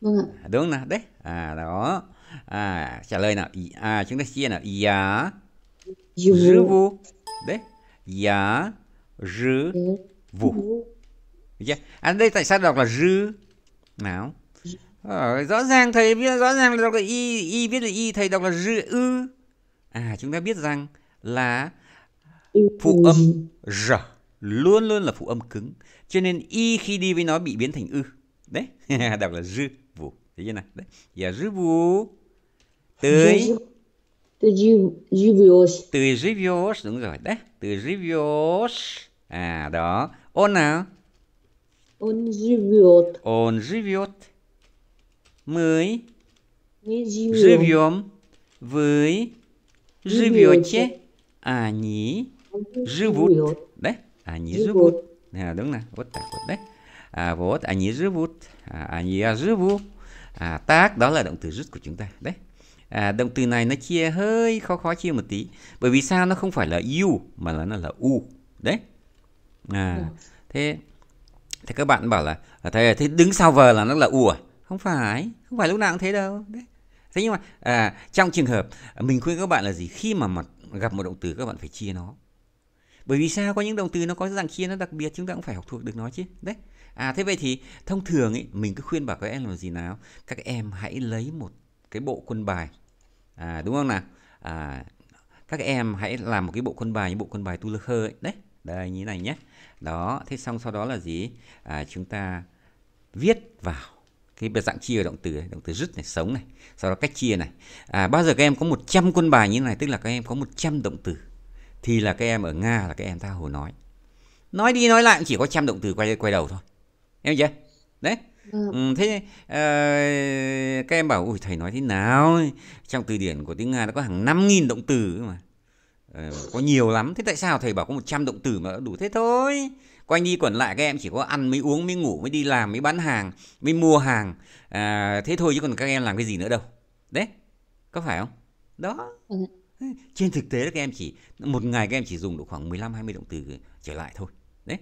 vâng ạ à, đúng nào đấy à đó à trả lời nào à chúng ta chia nào я живу đấy я живу yeah. anh đây tại sao đọc là rư nào Ờ, rõ ràng thầy biết rõ ràng là đọc là y y biết là y thầy đọc là rư ư à chúng ta biết rằng là phụ âm r luôn luôn là phụ âm cứng cho nên y khi đi với nó bị biến thành ư đấy (laughs) đọc là rư Видно? Да? Я живу. Ты... Я жив... Ты живешь. Ты живешь, đúng ну, rồi, да? Ты живешь. а да. Она? nào? Он живет. Он живет. Мы Не живем. живем. Вы живете. живете. Они живут. живут. Да? Они живут. живут. А, đúng Вот так вот, да? А, вот, они живут. А, они, я живу. à, tác đó là động từ rút của chúng ta đấy à, động từ này nó chia hơi khó khó chia một tí bởi vì sao nó không phải là u mà là nó là u đấy à, ừ. thế thì các bạn bảo là à, thầy thế đứng sau vờ là nó là u à không phải không phải lúc nào cũng thế đâu đấy thế nhưng mà à, trong trường hợp mình khuyên các bạn là gì khi mà mặt gặp một động từ các bạn phải chia nó bởi vì sao có những động từ nó có dạng chia nó đặc biệt chúng ta cũng phải học thuộc được nó chứ đấy à thế vậy thì thông thường ấy mình cứ khuyên bảo các em là gì nào các em hãy lấy một cái bộ quân bài à, đúng không nào à, các em hãy làm một cái bộ quân bài như bộ quân bài tu lơ khơ ấy đấy đây như này nhé đó thế xong sau đó là gì à, chúng ta viết vào cái dạng chia động từ động từ rứt này sống này sau đó cách chia này à, bao giờ các em có 100 quân bài như này tức là các em có 100 động từ thì là các em ở nga là các em tha hồ nói nói đi nói lại cũng chỉ có trăm động từ quay quay đầu thôi em chưa đấy Ừ. ừ thế uh, các em bảo ui thầy nói thế nào ấy? trong từ điển của tiếng Nga nó có hàng năm nghìn động từ mà uh, có nhiều lắm thế tại sao thầy bảo có 100 động từ mà đủ thế thôi quanh đi quẩn lại các em chỉ có ăn mới uống mới ngủ mới đi làm mới bán hàng mới mua hàng uh, thế thôi chứ còn các em làm cái gì nữa đâu đấy có phải không đó ừ. trên thực tế các em chỉ một ngày các em chỉ dùng được khoảng 15 20 động từ trở lại thôi đấy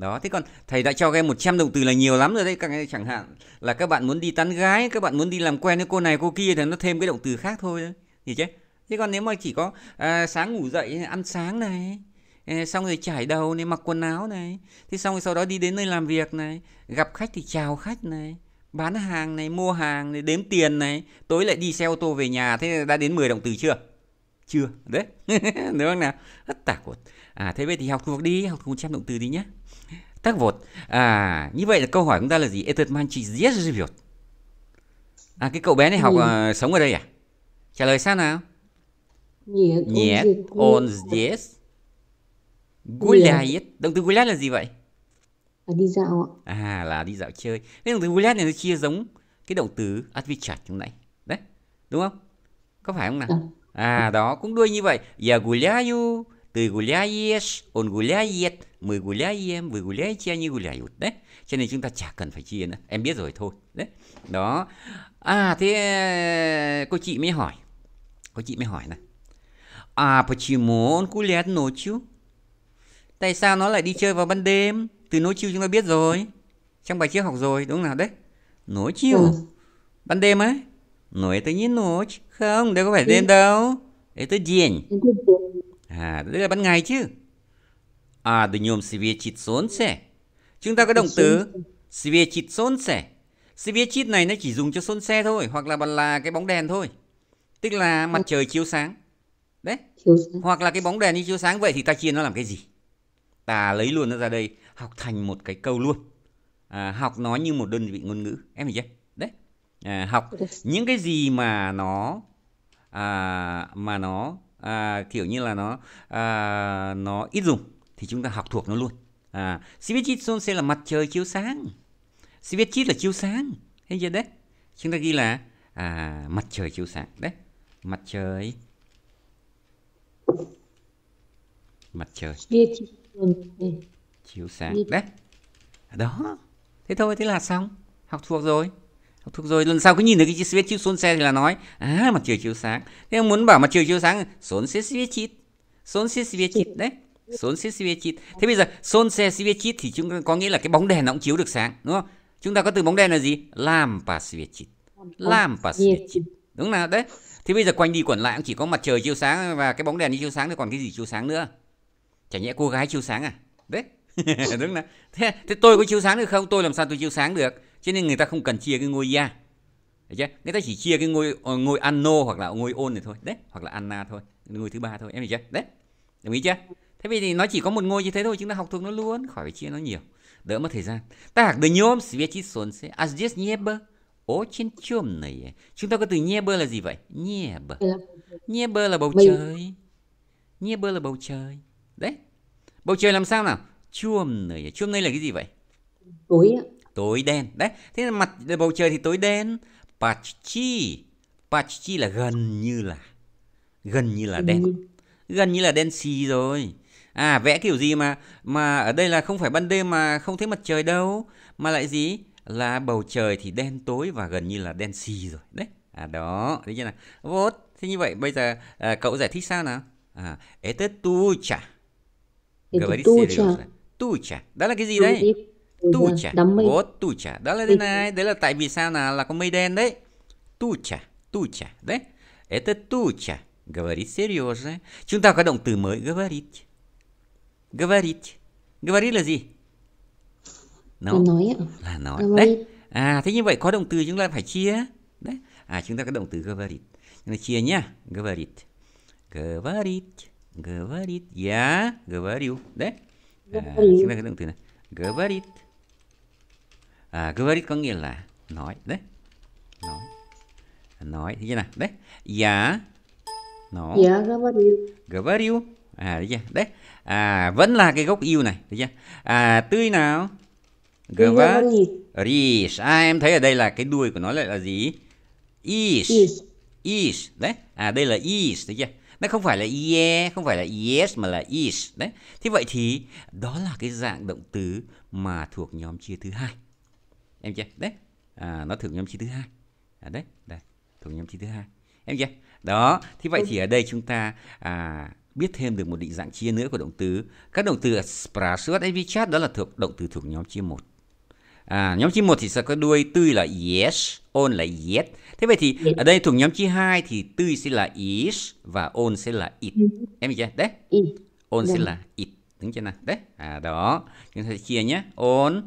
đó thế còn thầy đã cho các em 100 động từ là nhiều lắm rồi đấy các em chẳng hạn là các bạn muốn đi tán gái các bạn muốn đi làm quen với cô này cô kia thì nó thêm cái động từ khác thôi đấy. gì chứ thế còn nếu mà chỉ có à, sáng ngủ dậy ăn sáng này à, xong rồi chải đầu này mặc quần áo này thế xong rồi sau đó đi đến nơi làm việc này gặp khách thì chào khách này bán hàng này mua hàng này đếm tiền này tối lại đi xe ô tô về nhà thế đã đến 10 động từ chưa chưa đấy (laughs) đúng không nào tất cả của à, thế vậy thì học thuộc đi học thuộc chép động từ đi nhé tác вот, à, như vậy là câu hỏi chúng ta là gì? Этот мальчик здесь живет. À, cái cậu bé này học uh, sống ở đây à? Trả lời sao nào? nhiệt on yes здесь. Động từ гулять là gì vậy? Là đi dạo ạ. À, là đi dạo chơi. Thế động từ gulát này nó chia giống cái động từ отвечать lúc nãy. Đấy, đúng không? Có phải không nào? Dạ. À, đó, cũng đuôi như vậy. Я гуляю. Ты гуляешь, он гуляет, мы гуляем, вы гуляете, они гуляют. Đấy. Cho nên chúng ta chả cần phải chia nữa. Em biết rồi thôi. Đấy. Đó. À thế cô chị mới hỏi. Cô chị mới hỏi này. À почему он гуляет ночью? Tại sao nó lại đi chơi vào ban đêm? Từ nối chiều chúng ta biết rồi. Trong bài trước học rồi, đúng nào đấy? Nối chiều. Ừ. Ban đêm ấy. Nổi tự nhiên nối, Không, đâu có phải đêm ừ. đâu. Это день. À, đây là ban ngày chứ. À, từ днем светит солнце. Chúng ta có động từ sviechit солнце. Sviechit này nó chỉ dùng cho sơn xe thôi, hoặc là là cái bóng đèn thôi. Tức là ờ. mặt trời chiếu sáng. Đấy. Chiếu sáng. Hoặc là cái bóng đèn đi chiếu sáng vậy thì ta chia nó làm cái gì? Ta lấy luôn nó ra đây, học thành một cái câu luôn. À, học nó như một đơn vị ngôn ngữ, em hiểu chưa? Đấy. À, học những cái gì mà nó à, mà nó à, kiểu như là nó à, nó ít dùng thì chúng ta học thuộc nó luôn à, Svechitson sẽ là mặt trời chiếu sáng Svechit là chiếu sáng thấy chưa đấy chúng ta ghi là à, mặt trời chiếu sáng đấy mặt trời mặt trời chiếu sáng đấy đó thế thôi thế là xong học thuộc rồi thuốc rồi lần sau cứ nhìn thấy cái chữ suyết chữ xôn xe thì là nói à mặt trời chiếu sáng thế muốn bảo mặt trời chiếu sáng xôn xe suyết chít xôn xe suyết chít đấy xôn xe suyết chít thế bây giờ xôn xe suyết chít thì chúng có nghĩa là cái bóng đèn nó cũng chiếu được sáng đúng không chúng ta có từ bóng đèn là gì làm pa suyết chít làm pa suyết chít đúng nào đấy thế bây giờ quanh đi quẩn lại cũng chỉ có mặt trời chiếu sáng và cái bóng đèn đi chiếu sáng thì còn cái gì chiếu sáng nữa chả nhẽ cô gái chiếu sáng à đấy (laughs) đúng là thế, thế tôi có chiếu sáng được không tôi làm sao tôi chiếu sáng được cho nên người ta không cần chia cái ngôi gia Đấy chứ? người ta chỉ chia cái ngôi ờ, ngôi anno hoặc là ngôi ôn này thôi đấy hoặc là anna thôi ngôi thứ ba thôi em hiểu chưa đấy đồng ý chưa thế vì thì nó chỉ có một ngôi như thế thôi chúng ta học thuộc nó luôn khỏi phải chia nó nhiều đỡ mất thời gian Ta так да днем светит солнце а здесь trên chôm này. À. chúng ta có từ небо là gì vậy небо небо dạ. là bầu trời небо là bầu trời đấy bầu trời làm sao nào Chôm này, à. chôm темное là cái gì vậy tối ạ tối đen đấy thế là mặt bầu trời thì tối đen Pachi Pachi là gần như là gần như là đen gần như là đen xì rồi à vẽ kiểu gì mà mà ở đây là không phải ban đêm mà không thấy mặt trời đâu mà lại gì là bầu trời thì đen tối và gần như là đen xì rồi đấy à đó thế chưa nào vốt thế như vậy bây giờ à, cậu giải thích sao nào à este tu cha tu cha đó là cái gì đấy tu chả vô tu chả đó là thế này đấy là tại vì sao nào là có mây đen đấy tu chả tu chả đấy это tu chả говорить серьезно chúng ta có động từ mới говорить говорить говорить là gì nó nói là nói đấy à thế như vậy có động từ chúng ta phải chia đấy à chúng ta có động từ говорить chúng ta chia nhá говорить говорить говорить я говорю đấy à, chúng ta có động từ này говорить à, говорить có nghĩa là nói đấy nói nói thế nào đấy я nó я говорю говорю à thấy chưa đấy à vẫn là cái gốc yêu này thấy chưa à tươi nào говоришь à em thấy ở đây là cái đuôi của nó lại là gì is is, đấy à đây là is thấy chưa nó không phải là yeah, không phải là yes mà là is đấy. Thế vậy thì đó là cái dạng động từ mà thuộc nhóm chia thứ hai em chưa đấy à, nó thuộc nhóm chi thứ hai à, đấy đây thuộc nhóm chi thứ hai em chưa đó thì vậy ừ. thì ở đây chúng ta à, biết thêm được một định dạng chia nữa của động từ các động từ sprasuat evichat đó là thuộc động từ thuộc nhóm chia một À, nhóm chia một thì sẽ có đuôi tươi là yes, on là yet. Thế vậy thì ở đây thuộc nhóm chi hai thì tươi sẽ là is và on sẽ là it. Ừ. Em chưa? Đấy. Ừ. On sẽ vâng. là it. đứng trên nào? Đấy. À đó. Chúng ta chia nhé. On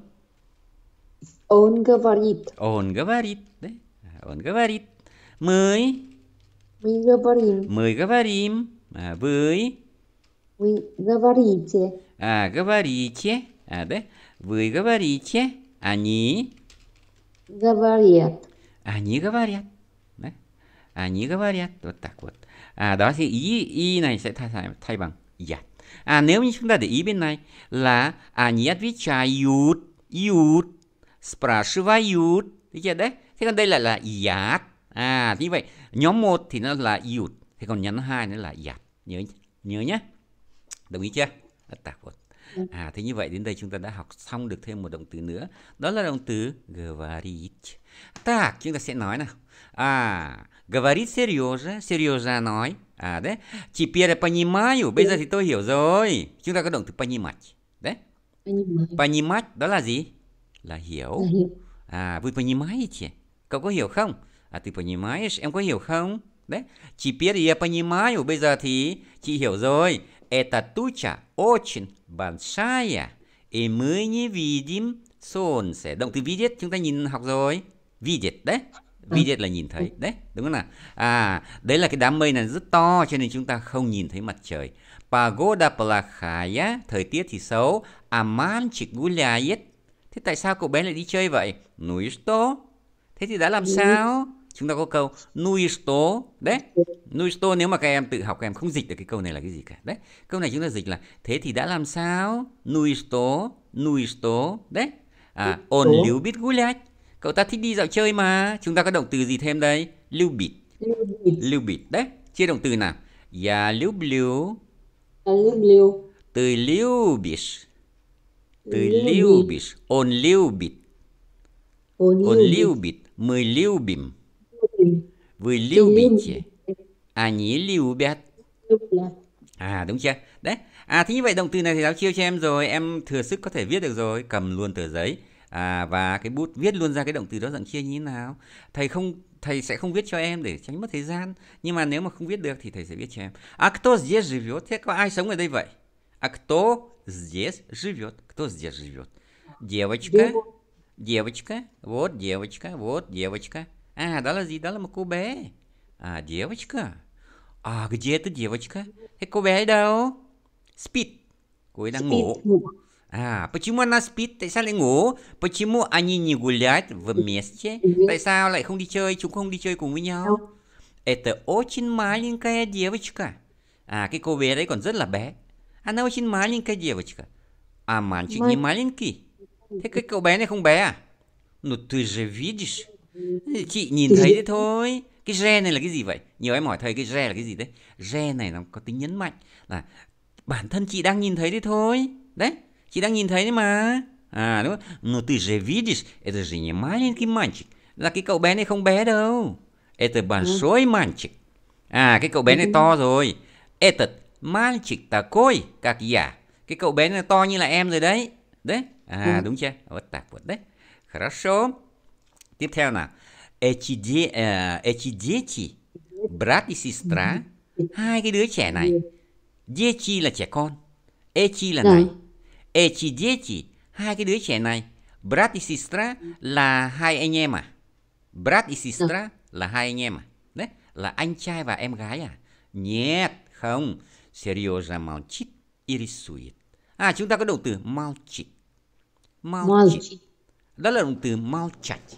Он говорит. Он говорит. Đấy. Он говорит. Мы. Мы говорим. Мы говорим. À, вы. Вы говорите. А, говорите. À, đấy. Вы говорите. Они. Говорят. Они говорят. Đấy. Они говорят. Вот так вот. À, đó thì ý y này sẽ thay, thay, thay bằng yat. À, nếu như chúng ta để ý bên này là они отвечают. Yut Спрашивают. Thấy chưa đấy? Thế còn đây là là yat. À, như vậy nhóm 1 thì nó là yut. Thế còn nhóm 2 nó là yat. Nhớ nhớ nhé. Đồng ý chưa? À, thế như vậy đến đây chúng ta đã học xong được thêm một động từ nữa. Đó là động từ говорить. Так, chúng ta sẽ nói nào. À, говорит серьезно, серьезно nói. À đấy, теперь понимаю, bây giờ thì tôi hiểu rồi. Chúng ta có động từ понимать. Đấy. Понимать, đó là gì? là hiểu. À, вы понимаете? Cậu có hiểu không? À, ты понимаешь? Em có hiểu không? Đấy. Chị biết я понимаю. Bây giờ thì chị hiểu rồi. Эта туча очень большая. И мы не видим солнце. Động từ видеть chúng ta nhìn học rồi. Видеть đấy. Видеть ừ. là nhìn thấy. Ừ. Đấy, đúng không nào? À, đấy là cái đám mây này rất to cho nên chúng ta không nhìn thấy mặt trời. Pagoda плохая, thời tiết thì xấu. А мальчик гуляет Thế tại sao cậu bé lại đi chơi vậy? Núi tố. Thế thì đã làm sao? Chúng ta có câu nuôi tố. Đấy, nuôi tố nếu mà các em tự học các em không dịch được cái câu này là cái gì cả. Đấy, câu này chúng ta dịch là thế thì đã làm sao? Nuôi tố, nuôi tố. Đấy, à, ôn liu biết gối Cậu ta thích đi dạo chơi mà. Chúng ta có động từ gì thêm đây? Lưu bịt. Lưu bịt. Đấy, chia động từ nào? Я люблю. Я từ Ты любишь. Ты любишь. Он любит. Он любит. Мы любим. Вы любите. Они любят. À đúng chưa? Đấy. À thế như vậy động từ này thì giáo chiêu cho em rồi, em thừa sức có thể viết được rồi, cầm luôn tờ giấy à, và cái bút viết luôn ra cái động từ đó dạng chia như thế nào. Thầy không thầy sẽ không viết cho em để tránh mất thời gian, nhưng mà nếu mà không viết được thì thầy sẽ viết cho em. А кто здесь живёт Thế có ai sống ở đây vậy? А кто здесь живет. Кто здесь живет? Девочка. Дево. Девочка. Вот девочка. Вот девочка. А, дала зи, дала макубе. А, девочка. А где эта девочка? Э, кубе đâu? Спит. Куй đang А, почему она спит? Tại sao lại Почему они не гуляют вместе? Tại sao lại không đi chơi? Chúng không đi chơi cùng với nhau. Это очень маленькая девочка. А, cái cô bé đấy còn rất Она очень маленькая девочка. А мальчик Май... не маленький. Thế cậu bé này không bé à? Ну ты же видишь. Chị nhìn thấy đấy thôi. Cái re này là cái gì vậy? Nhiều em hỏi thầy cái re là cái gì đấy? Re này nó có tính nhấn mạnh là bản thân chị đang nhìn thấy đấy thôi. Đấy, chị đang nhìn thấy đấy mà. À đúng không? Ну ты же видишь, это же не маленький мальчик. Là cái cậu bé này không bé đâu. Это большой мальчик. À cái cậu bé này to rồi. Этот Мальчик такой, как я. Cái cậu bé này to như là em rồi đấy. Đấy. À, ừ. đúng chưa? Вот так вот, đấy. Хорошо. Tiếp theo nào. Эти, де, э, эти дети, брат и сестра, hai cái đứa trẻ này. Дети là trẻ con. Эти là ừ. này. Эти дети, hai cái đứa trẻ này. Brat и сестра là hai anh em à? Brat и сестра ừ. là hai anh em à? Đấy, là anh trai và em gái à? Нет, không. Сережа молчит и рисует. А, chúng ta có động từ молчит. Молчит. Đó là động từ молчать.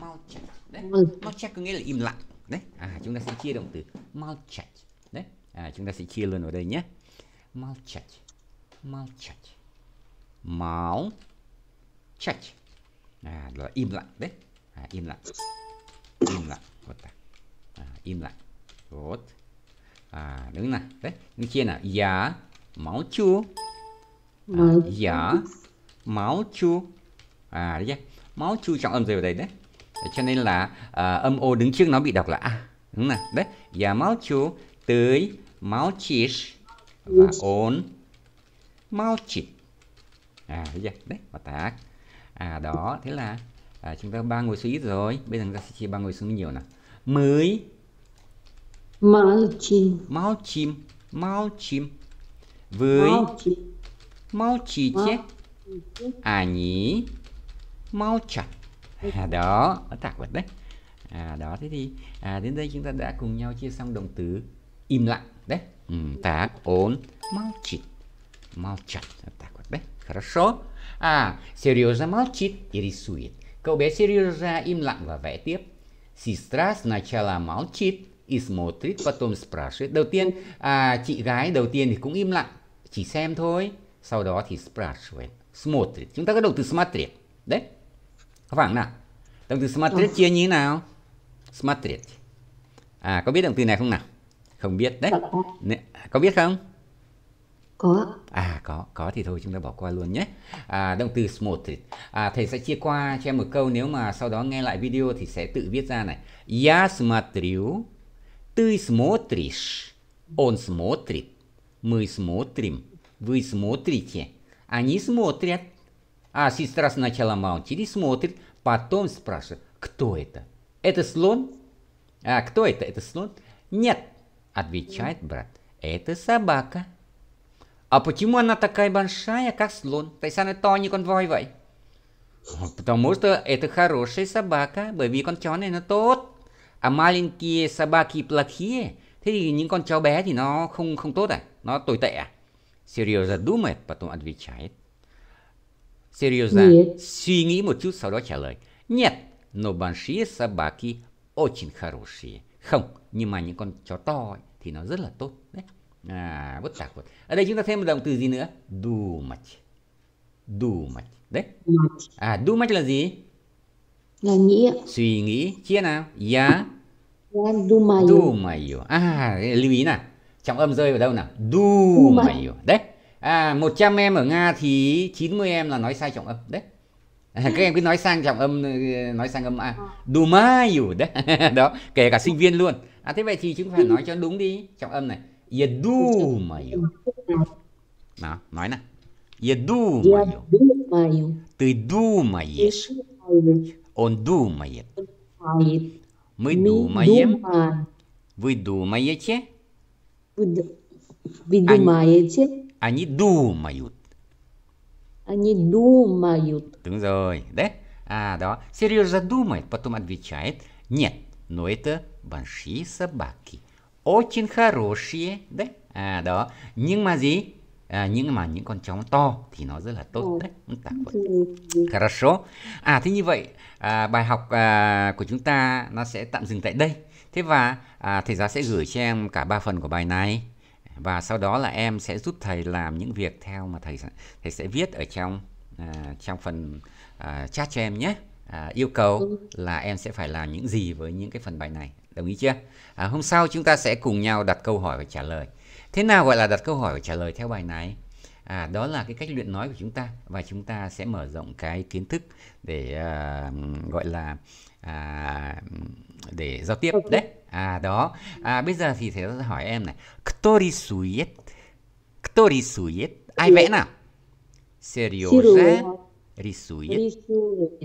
Молчать. Đấy. Молчать có nghĩa là im lặng. Đấy. À, chúng ta sẽ chia động từ молчать. Đấy. À, chúng ta sẽ chia luôn ở đây nhé. Молчать. Молчать. Молчать. À, là im lặng đấy. À, im lặng. Im lặng. Вот À, im lặng. Вот à đứng này đấy bên kia là giả dạ, máu chua à, giả máu chua dạ, à đấy chứ máu chua trọng âm rơi vào đây đấy cho nên là à, âm ô đứng trước nó bị đọc là a đúng nè đấy giả dạ, máu chua tới máu chỉ và ổn máu chỉ à đấy chứ đấy và tác à đó thế là à, chúng ta ba ngồi xuống rồi bây giờ chúng ta sẽ chia ba ngồi xuống nhiều nè mới Молчим. Молчим. Молчим. Вы Молчи. молчите. молчите. Они молчат. À, đó, ở tạc vật đấy. À, đó thế thì à, đến đây chúng ta đã cùng nhau chia xong động từ im lặng đấy. Ừ, так, он молчит. Молчат. Вот так вот, đấy. Хорошо. À, Сережа молчит и рисует. Cậu bé Сережа im lặng và vẽ tiếp. Сестра сначала молчит, is một ít потом спрашивает. Đầu tiên à, chị gái đầu tiên thì cũng im lặng, chỉ xem thôi. Sau đó thì спрашивает. Смотрит. Chúng ta có động từ смотреть. Đấy. Có phải không nào? Động từ смотреть chia như thế nào? Смотреть. À có biết động từ này không nào? Không biết đấy. Dạ, có biết không? Có. À có, có thì thôi chúng ta bỏ qua luôn nhé. À, động từ смотрит. À, thầy sẽ chia qua cho em một câu nếu mà sau đó nghe lại video thì sẽ tự viết ra này. Я смотрю Ты смотришь. Он смотрит. Мы смотрим. Вы смотрите. Они смотрят. А сестра сначала молчит и смотрит, потом спрашивает, кто это? Это слон? А кто это? Это слон? Нет, отвечает брат, это собака. А почему она такая большая, как слон? Tại sao nó to như con Потому что это хорошая собака, bởi vì con chó này à malinkie sabaki plakie thế thì những con cháu bé thì nó không không tốt à nó tồi tệ à Sirio ra потом отвечает Sirio suy nghĩ một chút sau đó trả lời нет но большие собаки очень хорошие không nhưng mà những con chó to ấy, thì nó rất là tốt đấy à vất vả vật ở đây chúng ta thêm một động từ gì nữa dumach dumach đấy à dumach là gì là nghĩ Suy nghĩ Chia nào Ya du Dumayo Dumayo À lưu ý nào Trọng âm rơi vào đâu nào Dumayo Đấy À 100 em ở Nga thì 90 em là nói sai trọng âm Đấy à, các em cứ nói sang trọng âm nói sang âm a à. du dumayu đấy (laughs) đó kể cả sinh viên luôn à thế vậy thì chúng phải nói cho đúng đi trọng âm này du yedumayu nào nói nào yedumayu từ du dumayesh Он думает. Мы, Мы думаем. Дума. Вы думаете? Вы, вы думаете? Они, они думают. Они думают. Đúng rồi, да? А, да. Сережа думает, потом отвечает. Нет, но это большие собаки. Очень хорошие, да? А, да. Nhưng à, những mà những con chó to thì nó rất là tốt ừ. đấy так вот. хорошо à thế như vậy à, bài học à, của chúng ta nó sẽ tạm dừng tại đây thế và à, thầy giáo sẽ gửi cho em cả ba phần của bài này và sau đó là em sẽ giúp thầy làm những việc theo mà thầy thầy sẽ viết ở trong à, trong phần à, chat cho em nhé à, yêu cầu ừ. là em sẽ phải làm những gì với những cái phần bài này đồng ý chưa à, hôm sau chúng ta sẽ cùng nhau đặt câu hỏi và trả lời Thế nào gọi là đặt câu hỏi và trả lời theo bài này? À, đó là cái cách luyện nói của chúng ta và chúng ta sẽ mở rộng cái kiến thức để à, gọi là à, để giao tiếp đấy. À đó. À bây giờ thì thầy sẽ hỏi em này. Ktori suyet. Ktori suyet. Ai vẽ nào? Сережа рисует.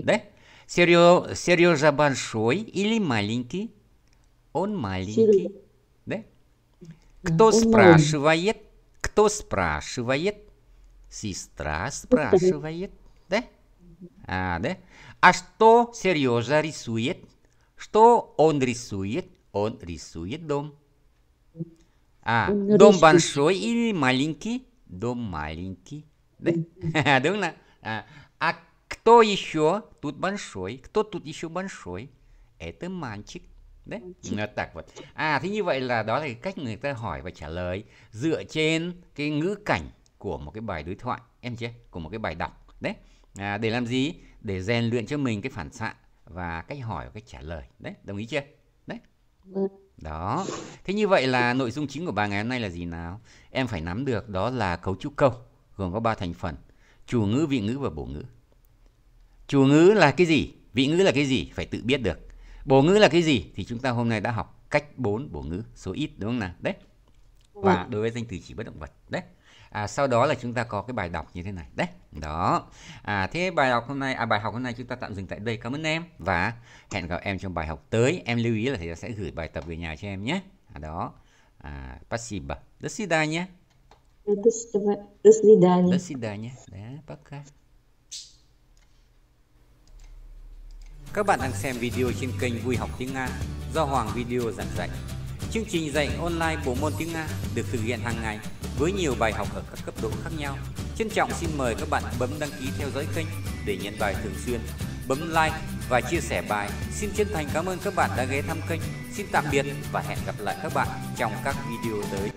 Да? Сережа большой или маленький? Он маленький. Кто спрашивает? Кто спрашивает? Сестра спрашивает, да? А, да? А что Сережа рисует? Что он рисует? Он рисует дом. А, дом большой или маленький? Дом маленький. Да? (laughs) Думно? А, а кто еще тут большой? Кто тут еще большой? Это мальчик. đấy vâng, tạc vật à thế như vậy là đó là cái cách người ta hỏi và trả lời dựa trên cái ngữ cảnh của một cái bài đối thoại em chưa của một cái bài đọc đấy à, để làm gì để rèn luyện cho mình cái phản xạ và cách hỏi và cách trả lời đấy đồng ý chưa đấy vâng. đó thế như vậy là nội dung chính của bài ngày hôm nay là gì nào em phải nắm được đó là cấu trúc câu gồm có ba thành phần chủ ngữ vị ngữ và bổ ngữ chủ ngữ là cái gì vị ngữ là cái gì phải tự biết được Bổ ngữ là cái gì thì chúng ta hôm nay đã học cách 4 bổ ngữ số ít đúng không nào? Đấy. Và dạ. đối với danh từ chỉ bất động vật. Đấy. À, sau đó là chúng ta có cái bài đọc như thế này. Đấy. Đó. À, thế bài học hôm nay à bài học hôm nay chúng ta tạm dừng tại đây. Cảm ơn em và hẹn gặp em trong bài học tới. Em lưu ý là thầy sẽ gửi bài tập về nhà cho em nhé. À, đó. А, спасибо. До свидания. До свидания. До свидания. Да, пока. Các bạn đang xem video trên kênh Vui học tiếng Nga do Hoàng Video giảng dạy. Chương trình dạy online bộ môn tiếng Nga được thực hiện hàng ngày với nhiều bài học ở các cấp độ khác nhau. Trân trọng xin mời các bạn bấm đăng ký theo dõi kênh để nhận bài thường xuyên, bấm like và chia sẻ bài. Xin chân thành cảm ơn các bạn đã ghé thăm kênh. Xin tạm biệt và hẹn gặp lại các bạn trong các video tới.